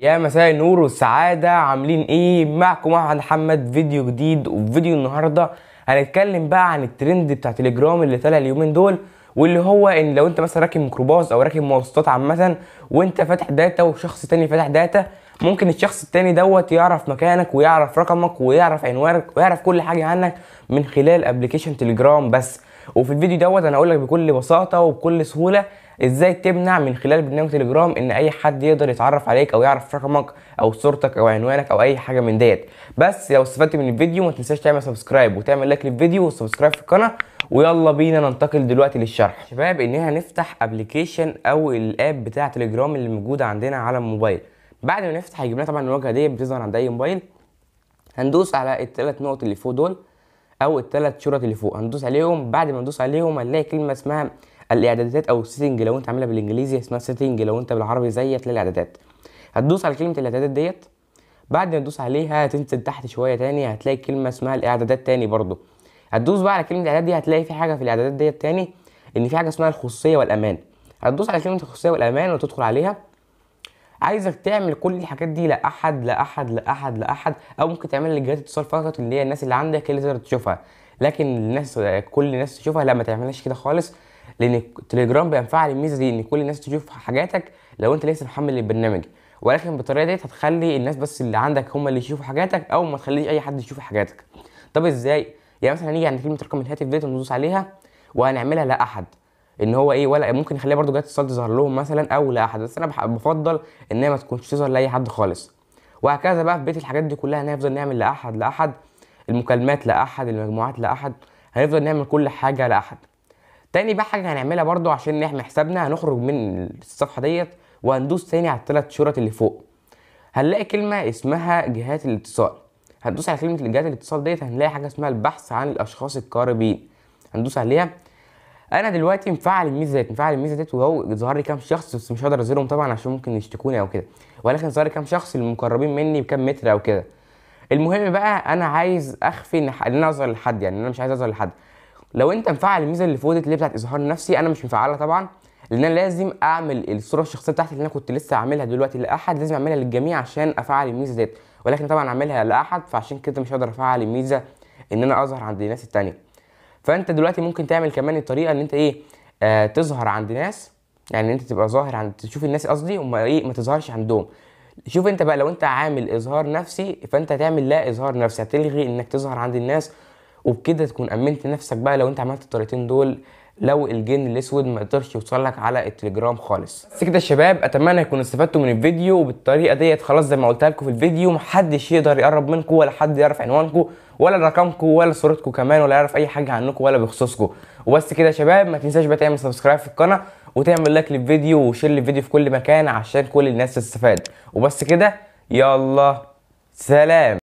يا مساء النور والسعادة عاملين ايه معكم احمد محمد فيديو جديد وفيديو النهاردة هنتكلم بقى عن الترند بتاع تليجرام اللي طالع اليومين دول واللي هو ان لو انت مثلا راكب ميكروباص او راكب مواصلات عامة وانت فاتح داتا وشخص تاني فاتح داتا ممكن الشخص التاني دوت يعرف مكانك ويعرف رقمك ويعرف عنوانك ويعرف كل حاجة عنك من خلال ابلكيشن تليجرام بس وفي الفيديو دوت انا هقول لك بكل بساطه وبكل سهوله ازاي تمنع من خلال برنامج تليجرام ان اي حد يقدر يتعرف عليك او يعرف رقمك او صورتك او عنوانك او اي حاجه من ديت بس لو استفدت من الفيديو ما تنساش تعمل سبسكرايب وتعمل لايك للفيديو وسبسكرايب في القناه ويلا بينا ننتقل دلوقتي للشرح شباب ان احنا نفتح ابلكيشن او الاب بتاع تليجرام اللي موجود عندنا على الموبايل بعد ما نفتح هيجيب لنا طبعا الواجهه دي بتظهر عند اي موبايل هندوس على الثلاث نقط اللي فوق دول او الثلاث شرط اللي فوق هندوس عليهم بعد ما ندوس عليهم هنلاقي كلمه اسمها الاعدادات او السيتنج لو انت عاملها بالانجليزي اسمها سيتنج لو انت بالعربي زي هتلاقي الاعدادات هتدوس على كلمه الاعدادات ديت بعد ما تدوس عليها تنزل تحت شويه تاني هتلاقي كلمه اسمها الاعدادات تاني برضو هتدوس بقى على كلمه الاعدادات دي هتلاقي في حاجه في الاعدادات ديت تاني ان في حاجه اسمها الخصوصيه والامان هتدوس على كلمه الخصوصيه والامان وتدخل عليها عايزك تعمل كل الحاجات دي لاحد لاحد لاحد لاحد او ممكن تعملها لجهات اتصال فقط اللي هي الناس اللي عندك اللي تقدر تشوفها لكن الناس كل الناس تشوفها لا ما تعملهاش كده خالص لان التليجرام بينفع الميزه دي ان كل الناس تشوف حاجاتك لو انت لسه محمل البرنامج ولكن بالطريقه دي هتخلي الناس بس اللي عندك هم اللي يشوفوا حاجاتك او ما تخليش اي حد يشوف حاجاتك طب ازاي يعني مثلا هنيجي عند كلمه رقم الهاتف ديت وندوس عليها وهنعملها لاحد لا ان هو ايه ولا ممكن يخليها برده جهاز اتصال تظهر لهم مثلا او لاحد بس انا بفضل ان هي ما تكونش تظهر لاي حد خالص وهكذا بقى في بيت الحاجات دي كلها هنفضل نعمل لاحد لاحد المكالمات لاحد المجموعات لاحد هنفضل نعمل كل حاجه لاحد تاني بقى حاجه هنعملها برده عشان نحمي حسابنا هنخرج من الصفحه ديت وهندوس تاني على الثلاث شرط اللي فوق هنلاقي كلمه اسمها جهات الاتصال هندوس على كلمه جهات الاتصال ديت هنلاقي حاجه اسمها البحث عن الاشخاص القاربين هندوس عليها انا دلوقتي مفعل الميزه ديت مفعل الميزه ديت وهو ظهر لي كام شخص بس مش هقدر اظهرهم طبعا عشان ممكن يشتكوني او كده ولكن ظهر لي كام شخص المقربين مني بكام متر او كده المهم بقى انا عايز اخفي ان انا اظهر لحد يعني انا مش عايز اظهر لحد لو انت مفعل الميزه اللي فوق ديت اللي بتاعت اظهار نفسي انا مش مفعلها طبعا لان انا لازم اعمل الصوره الشخصيه بتاعتي اللي انا كنت لسه عاملها دلوقتي لاحد لازم اعملها للجميع عشان افعل الميزه ديت ولكن طبعا اعملها لاحد فعشان كده مش هقدر افعل الميزه ان انا اظهر عند الناس التانيه فانت دلوقتي ممكن تعمل كمان الطريقه ان انت ايه آه تظهر عند ناس يعني انت تبقى ظاهر عند تشوف الناس قصدي وما ايه ما تظهرش عندهم شوف انت بقى لو انت عامل اظهار نفسي فانت هتعمل لا اظهار نفسي هتلغي انك تظهر عند الناس وبكده تكون امنت نفسك بقى لو انت عملت الطريقتين دول لو الجن الاسود ما قدرش يوصل لك على التليجرام خالص بس كده يا شباب اتمنى يكونوا استفدتوا من الفيديو وبالطريقه ديت خلاص زي ما قلت لكم في الفيديو محدش يقدر يقرب منكم ولا حد يعرف عنوانكم ولا رقمكم ولا صورتكم كمان ولا يعرف اي حاجه عنكم ولا بخصوصكم وبس كده يا شباب ما تنساش بقى تعمل سبسكرايب في القناه وتعمل لايك للفيديو وشير للفيديو في كل مكان عشان كل الناس تستفاد وبس كده يلا سلام